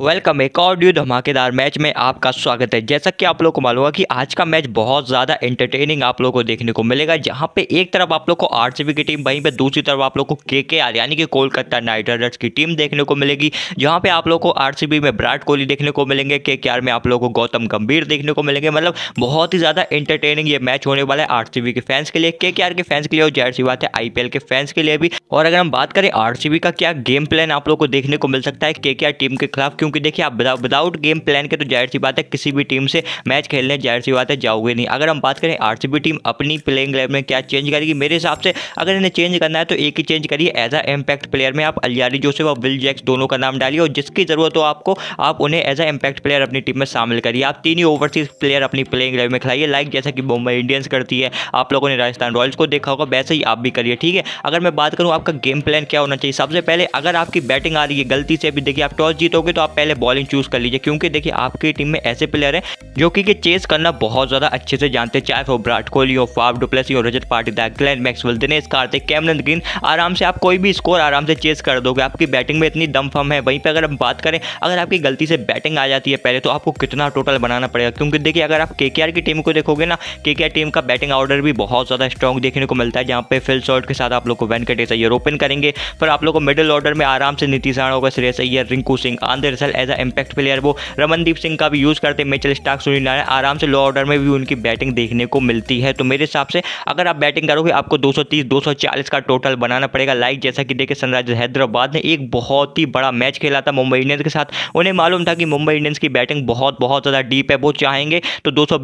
welcome एक और due धमाकेदार मैच में आपका स्वागत है जैसा कि आप लोग को मालूम होगा कि आज का मैच बहुत ज़्यादा एंटरटेनिंग आप लोग को देखने को मिलेगा जहां पे एक तरफ आप लोग को आर की टीम वहीं पे दूसरी तरफ आप लोग को के के आर यानी कि कोलकाता नाइट राइडर्स की टीम देखने को मिलेगी जहाँ पे आप लोग को आर में विराट कोहली देखने को मिलेंगे के के आर में आप लोग को गौतम गंभीर देखने को मिलेंगे मतलब बहुत ही ज़्यादा इंटरटेनिंग ये मैच होने वाला है आर के फैंस के लिए के के आर के फैंस के लिए और जाहिर सी बात है आई के फैंस के लिए भी और अगर हम बात करें आर का क्या गेम प्लान आप लोग को देखने को मिल सकता है के के आर टीम के खिलाफ क्योंकि देखिए आप विदाउट गेम प्लान के तो जाहिर सी बात है किसी भी टीम से मैच खेलने जाहिर सी बात है जाओगे नहीं अगर हम बात करें आरसीबी टीम अपनी प्लेइंग लाइफ में क्या चेंज करेगी मेरे हिसाब से अगर इन्हें चेंज करना है तो एक ही चेंज करिए एज अ इम्पैक्ट प्लेयर में आप अलियारी जोसेफ और विल जैक्स दोनों का नाम डालिए और जिसकी ज़रूरत हो आपको आप उन्हें एज अ इम्पैक्ट प्लेयर अपनी टीम में शामिल करिए आप तीन ही ओवरसीज प्लेयर अपनी प्लेइंग लाइफ में खिलाइए लाइक जैसा कि मुंबई इंडियंस करती है आप लोगों ने राजस्थान रॉयल्स को देखा होगा वैसे ही आप भी करिए ठीक है अगर मैं बात करूँ आपका गेम प्लान क्या होना चाहिए सबसे पहले अगर आपकी बैटिंग आ रही है गलती से भी देखिए आप टॉस जीतोगे तो आप पहले बॉलिंग चूज़ कर लीजिए क्योंकि देखिए आपकी टीम में ऐसे प्लेयर हैं जो कि चेस करना बहुत ज़्यादा अच्छे से जानते हैं चाहे वो विराट कोहली हो फाव डुप्लेसी हो Rajat Patidar Glenn Maxwell Dinesh Karthik Cameron Green आराम से आप कोई भी स्कोर आराम से चेस कर दोगे आपकी बैटिंग में इतनी दम फम है वहीं पर अगर हम बात करें अगर आपकी गलती से बैटिंग आ जाती है पहले तो आपको कितना टोटल बनाना पड़ेगा क्योंकि देखिए अगर आप के की टीम को देखोगे ना के टीम का बैटिंग ऑर्डर भी बहुत ज़्यादा स्ट्रॉन्ग देखने को मिलता है जहाँ पे फिल शॉर्ट के साथ आप लोग को वेंकटेश अय्यर ओपन करेंगे फिर आप लोग को मिडिल ऑर्डर में आराम से नीतीश राणा होगा Shreyas Iyer Rinku Singh Andre Russell as a impact player वो रमनदीप सिंह का भी यूज़ करते हैं मिचल स्टार्क सुनील नारायण आराम से लो ऑर्डर में भी उनकी बैटिंग देखने को मिलती है तो मेरे हिसाब से अगर आप बैटिंग करोगे आपको 230 240 का टोटल बनाना पड़ेगा लाइक जैसा कि देखे सनराइजर्स हैदराबाद ने एक बहुत ही बड़ा मैच खेला था मुंबई इंडियंस के साथ उन्हें मालूम था कि मुंबई इंडियंस की बैटिंग बहुत बहुत ज़्यादा डीप है वो चाहेंगे तो दो सौ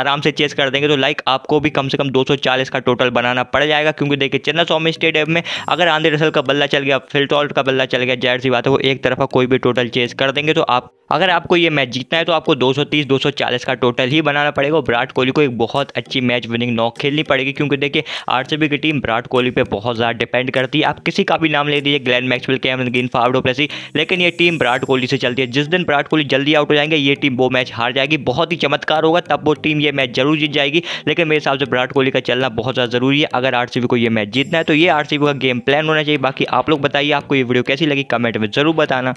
आराम से चेस कर देंगे तो लाइक आपको भी कम से कम दो का टोटल बनाना पड़ जाएगा क्योंकि देखिए चेन्नई स्वामी स्टेडियम में अगर आंधे रसल का बल्ला चल गया फिल्टॉल्ट का बल्ला चल गया जाहिर सी बात है वो एक तरफा कोई भी टोटल परचेज कर देंगे तो आप अगर आपको ये मैच जीतना है तो आपको 230 240 का टोटल ही बनाना पड़ेगा विराट कोहली को एक बहुत अच्छी मैच विनिंग नॉक खेलनी पड़ेगी क्योंकि देखिए आरसीबी की टीम विराट कोहली पे बहुत ज़्यादा डिपेंड करती है आप किसी का भी नाम ले दीजिए ग्लैन मैक्सवेल कैमरन गिन फावडो प्लेसी लेकिन ये टीम विराट कोहली से चलती है जिस दिन विराट कोहली जल्दी आउट हो जाएंगे ये टीम वो मैच हार जाएगी बहुत ही चमत्कार होगा तब वो टीम ये मैच जरूर जीत जाएगी लेकिन मेरे हिसाब से विराट कोहली का चलना बहुत ज़्यादा ज़रूरी है अगर आर को ये मैच जीतना है तो ये आर का गेम प्लान होना चाहिए बाकी आप लोग बताइए आपको ये वीडियो कैसी लगी कमेंट में ज़रूर बताना